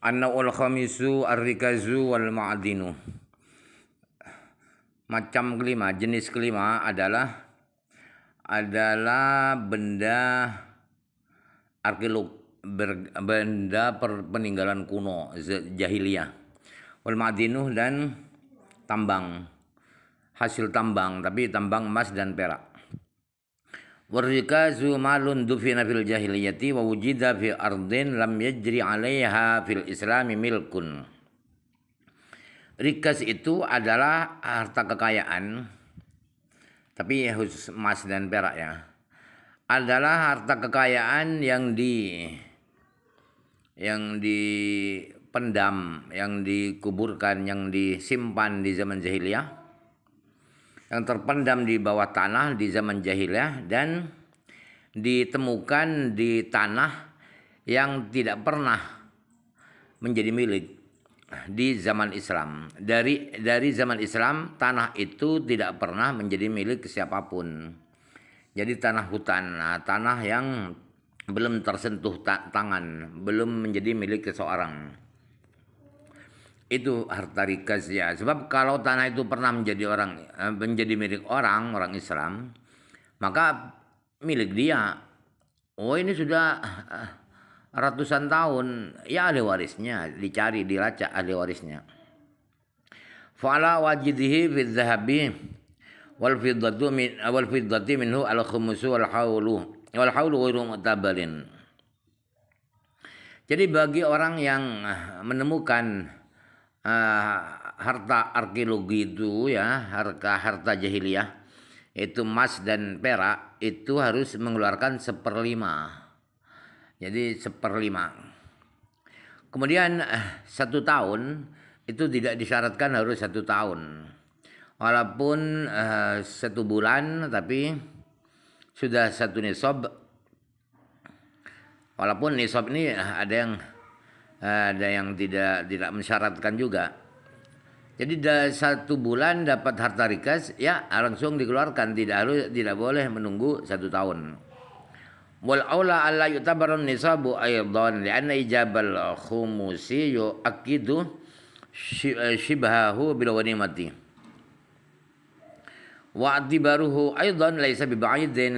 Annaul khamisu arrikazu wal ma'dinu. Macam kelima, jenis kelima adalah adalah benda arkeolog ber, benda per, peninggalan kuno jahiliyah. Wal ma'dinu dan tambang hasil tambang tapi tambang emas dan perak Warrikazu malun dufina fil jahiliyati wa wujida fi ardin lam yajri alaiha fil islami milkun. Rikas itu adalah harta kekayaan, tapi khusus emas dan perak ya, adalah harta kekayaan yang di yang dipendam, yang dikuburkan, yang disimpan di zaman jahiliyah yang terpendam di bawah tanah di zaman jahiliyah dan ditemukan di tanah yang tidak pernah menjadi milik di zaman Islam. Dari dari zaman Islam tanah itu tidak pernah menjadi milik siapapun. Jadi tanah hutan, nah, tanah yang belum tersentuh ta tangan, belum menjadi milik seseorang itu harta rikas ya. Sebab kalau tanah itu pernah menjadi orang eh, menjadi milik orang orang Islam, maka milik dia. Oh ini sudah eh, ratusan tahun, ya ada warisnya, dicari, dilacak ada warisnya. Fala wajidhi fi wal fiddatu min eh, wal fiddati minhu al khumsu wal haulu wal haulu ghairu mutabalin. Jadi bagi orang yang menemukan uh, harta arkeologi itu ya harta harta jahiliyah itu emas dan perak itu harus mengeluarkan seperlima jadi seperlima kemudian eh, satu tahun itu tidak disyaratkan harus satu tahun walaupun uh, satu bulan tapi sudah satu nisob walaupun nisob ini ada yang ada yang tidak tidak mensyaratkan juga. Jadi satu bulan dapat harta rikas, ya langsung dikeluarkan, tidak harus tidak boleh menunggu satu tahun. Wal aula alla yutabaru nisabu aidan li'anna ijabal khumusi yu'akidu shibahu bil ghanimati. Wa atibaruhu aidan laisa li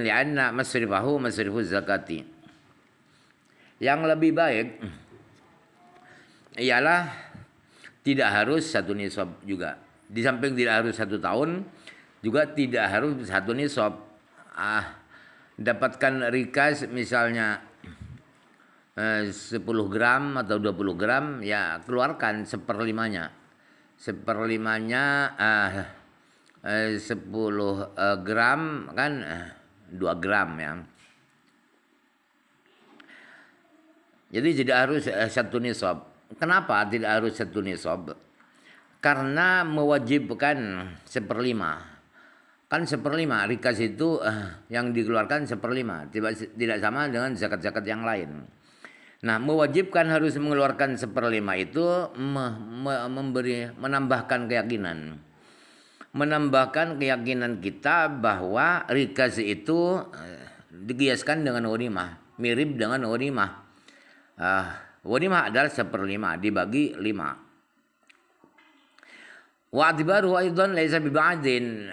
li'anna masrifahu masrifu zakati. Yang lebih baik ialah tidak harus satu nisab juga. Di samping tidak harus satu tahun, juga tidak harus satu nisab. Ah, dapatkan rikas misalnya eh, 10 gram atau 20 gram, ya keluarkan seperlimanya. Seperlimanya ah, eh, eh, 10 eh, gram kan eh, 2 gram ya. Jadi tidak harus eh, satu nisab Kenapa tidak harus satu nisab? Karena mewajibkan seperlima. Kan seperlima, rikas itu eh, yang dikeluarkan seperlima. Tidak, tidak sama dengan zakat-zakat yang lain. Nah, mewajibkan harus mengeluarkan seperlima itu me, me, memberi menambahkan keyakinan. Menambahkan keyakinan kita bahwa rikas itu eh, digiaskan dengan urimah, mirip dengan urimah. Eh, ah, Wanimah adalah seperlima dibagi lima. Wa baru aidan laisa bibadin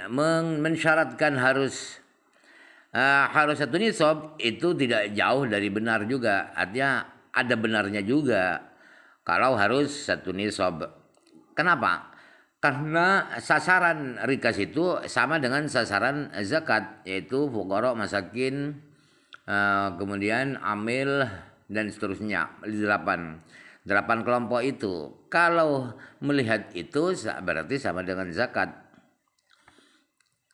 mensyaratkan harus uh, harus satu nisab itu tidak jauh dari benar juga. Artinya ada benarnya juga kalau harus satu nisab. Kenapa? Karena sasaran rikas itu sama dengan sasaran zakat yaitu fuqara masakin uh, kemudian amil dan seterusnya. Delapan. Delapan kelompok itu. Kalau melihat itu berarti sama dengan zakat.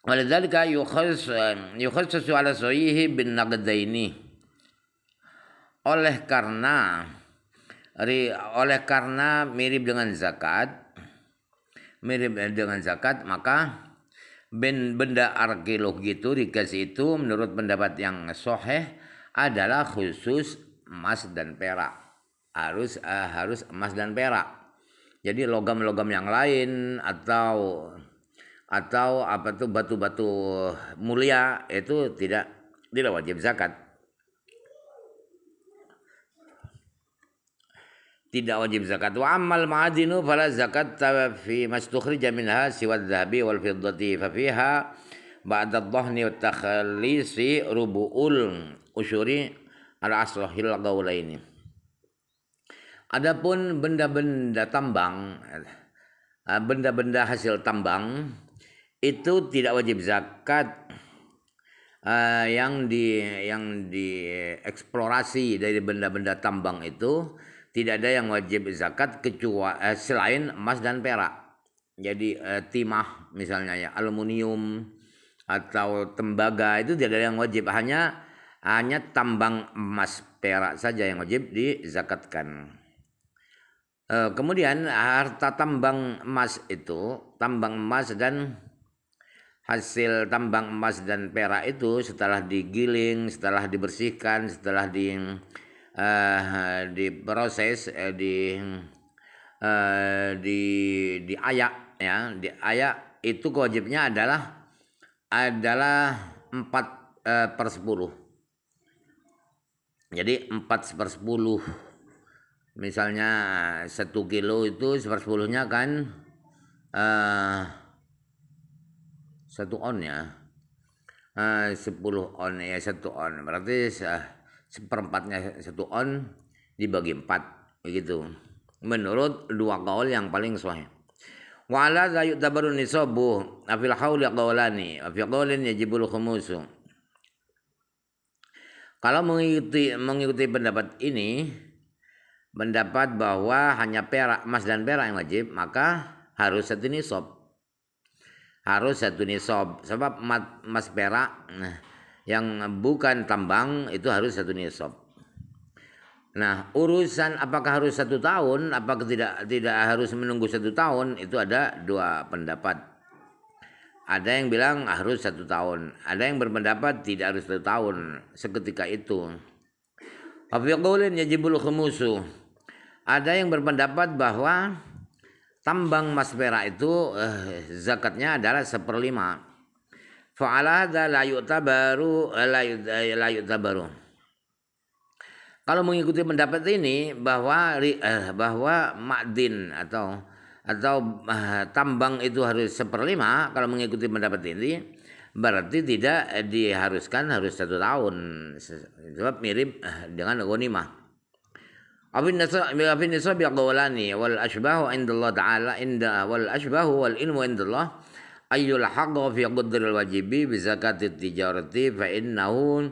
ولذلك يخص ala على bin بالنقدين oleh karena oleh karena mirip dengan zakat mirip dengan zakat maka ben, benda arkeologi itu rikas itu menurut pendapat yang soheh adalah khusus emas dan perak harus uh, harus emas dan perak jadi logam-logam yang lain atau atau apa tuh batu-batu mulia itu tidak tidak wajib zakat tidak wajib zakat wa amal ma'adinu fala zakat fi mastukhrija minha siwa dhahabi wal fiddati fafiha fiha ba'da dhahni wat takhlisi rubu'ul usyuri al-aslahil gaula ini. Adapun benda-benda tambang, eh, benda-benda hasil tambang itu tidak wajib zakat eh, yang di yang dieksplorasi dari benda-benda tambang itu tidak ada yang wajib zakat kecuali eh, selain emas dan perak. Jadi timah misalnya ya aluminium atau tembaga itu tidak ada yang wajib hanya hanya tambang emas perak saja yang wajib dizakatkan. zakatkan. E, kemudian harta tambang emas itu, tambang emas dan hasil tambang emas dan perak itu setelah digiling, setelah dibersihkan, setelah di uh, diproses, uh, di uh, di diayak ya, diayak itu kewajibnya adalah adalah empat uh, per 10. Jadi 4 per 10. Misalnya 1 kilo itu 1 per 10 nya kan uh, eh, 1 on ya. Eh, uh, 10 on ya 1 on. Berarti uh, nya 1 on dibagi 4 begitu. Menurut dua kaul yang paling suai Wa ala zayu yutabaru nisabu afil hawli qawlani Afil qawlin yajibul khumusu kalau mengikuti mengikuti pendapat ini, pendapat bahwa hanya perak, emas dan perak yang wajib, maka harus satu nisab. Harus satu nisab. Sebab emas perak nah, yang bukan tambang itu harus satu nisab. Nah, urusan apakah harus satu tahun, apakah tidak tidak harus menunggu satu tahun, itu ada dua pendapat. Ada yang bilang harus satu tahun, ada yang berpendapat tidak harus satu tahun seketika itu. Wafiqulin yajibul khumusu. Ada yang berpendapat bahwa tambang mas perak itu eh, zakatnya adalah seperlima. Fa'ala la yu'tabaru eh, la yu'tabaru. Kalau mengikuti pendapat ini bahwa eh, bahwa makdin atau atau uh, tambang itu harus seperlima kalau mengikuti pendapat ini berarti tidak eh, diharuskan harus satu tahun sebab mirip eh, dengan gonima. Abin nisa abin nisa biqawlani ya wal ashbahu indallah ta'ala inda wal ashbahu wal ilmu indallah ayul haqqa fi qadril wajibi bi zakati tijarati fa innahu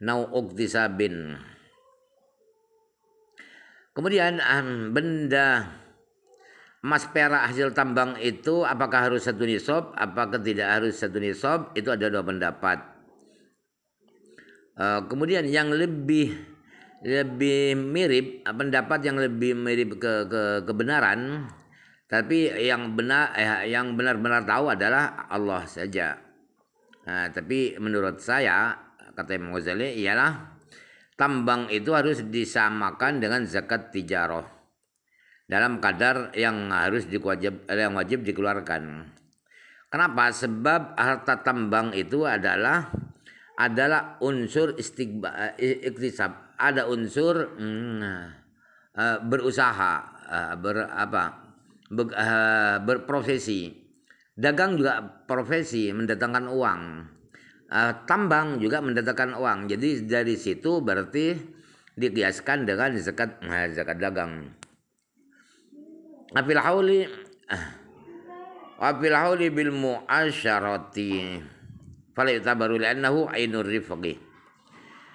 nau uktisabin. Kemudian benda emas perak hasil tambang itu apakah harus satu nisab apakah tidak harus satu nisab itu ada dua pendapat uh, kemudian yang lebih lebih mirip pendapat yang lebih mirip ke, ke kebenaran tapi yang benar eh, yang benar-benar tahu adalah Allah saja nah, tapi menurut saya kata Imam Ghazali ialah tambang itu harus disamakan dengan zakat tijarah dalam kadar yang harus diwajib eh, yang wajib dikeluarkan. Kenapa? Sebab harta tambang itu adalah adalah unsur istigba, eh, iktisab, ada unsur hmm, eh, berusaha, ber apa? ber, berprofesi. Dagang juga profesi mendatangkan uang. Uh, tambang juga mendatangkan uang. Jadi dari situ berarti dikiaskan dengan zakat uh, zakat dagang. Afil hauli Afil hauli bil mu'asyarati Fala yutabaru li'annahu ainur rifqi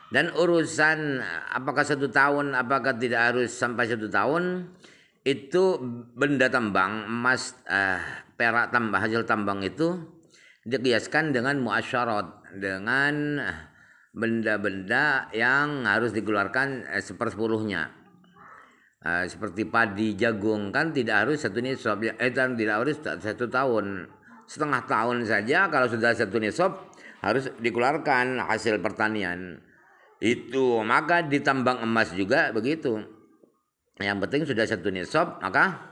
Dan urusan apakah satu tahun apakah tidak harus sampai satu tahun itu benda tambang emas eh, perak tambah hasil tambang itu dikiaskan dengan muasyarat dengan benda-benda yang harus dikeluarkan eh, sepersepuluhnya. Ah, seperti padi, jagung kan tidak harus satu nisab. Ya, eh dan tidak harus satu tahun. Setengah tahun saja kalau sudah satu nisab harus dikeluarkan hasil pertanian. Itu maka ditambang emas juga begitu. Yang penting sudah satu nisab maka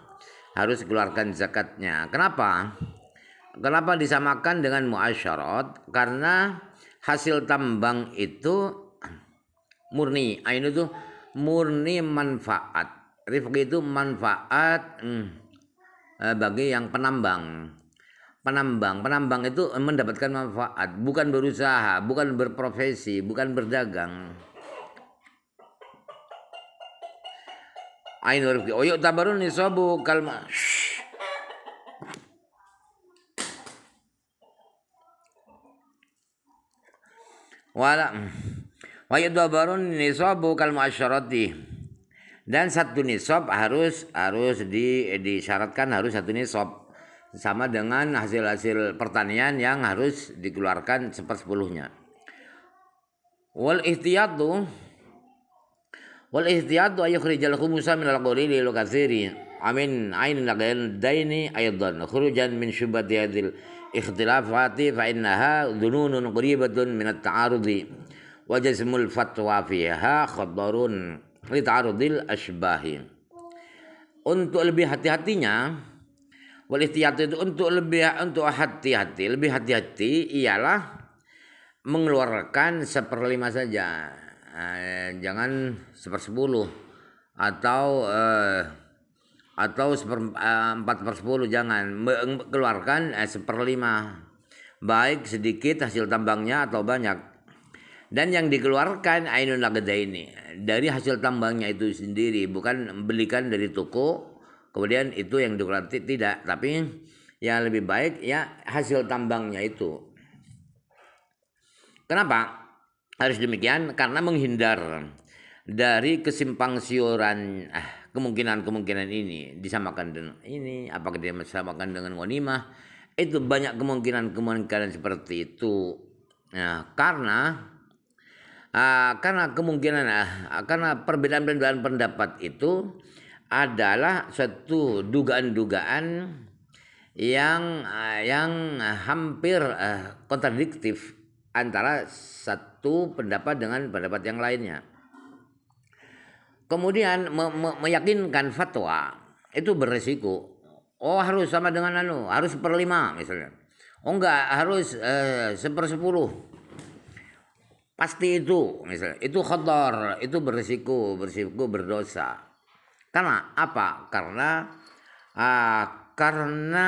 harus keluarkan zakatnya. Kenapa? Kenapa disamakan dengan muasyarat? Karena hasil tambang itu murni. Ainu ah, itu murni manfaat rifki itu manfaat hmm, eh, bagi yang penambang penambang penambang itu mendapatkan manfaat bukan berusaha bukan berprofesi bukan berdagang ain rifki oyo tabarun nisabu kalma wala wa yadbarun nisabu kalma asyarati dan satu nisab harus harus di, disyaratkan harus satu nisab sama dengan hasil-hasil pertanian yang harus dikeluarkan sepersepuluhnya. Wal ihtiyatu wal ihtiyatu ayukhrijal khumusa min al-qawli lokasi katsiri amin ain laqal daini aidan khurujan min syubati hadil ikhtilafati fa innaha dununun qaribatun min at-ta'arudi wa jazmul fatwa fiha khadarun lita'arudil asbahi untuk lebih hati-hatinya wal itu untuk lebih untuk hati-hati lebih hati-hati ialah mengeluarkan seperlima saja eh, jangan sepersepuluh atau eh, atau seper, eh, empat per sepuluh jangan keluarkan eh, seperlima baik sedikit hasil tambangnya atau banyak dan yang dikeluarkan ainun lagda ini dari hasil tambangnya itu sendiri bukan belikan dari toko kemudian itu yang dikeluarkan tidak tapi yang lebih baik ya hasil tambangnya itu kenapa harus demikian karena menghindar dari kesimpang siuran ah, kemungkinan-kemungkinan ini disamakan dengan ini apakah dia disamakan dengan wanimah itu banyak kemungkinan-kemungkinan seperti itu nah karena Ah, karena kemungkinan uh, karena perbedaan-perbedaan pendapat itu adalah suatu dugaan-dugaan yang uh, yang hampir uh, kontradiktif antara satu pendapat dengan pendapat yang lainnya. Kemudian me me meyakinkan fatwa itu beresiko. Oh harus sama dengan anu, harus seperlima misalnya. Oh enggak harus eh, sepersepuluh? seper sepuluh pasti itu misalnya itu kotor itu berisiko berisiko berdosa karena apa karena uh, karena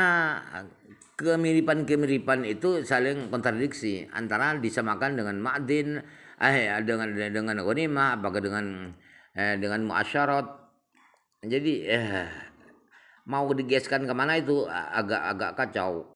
kemiripan-kemiripan itu saling kontradiksi antara disamakan dengan ma'din eh dengan dengan konima apakah dengan eh, dengan muasyarat jadi eh, mau digeskan kemana itu agak-agak kacau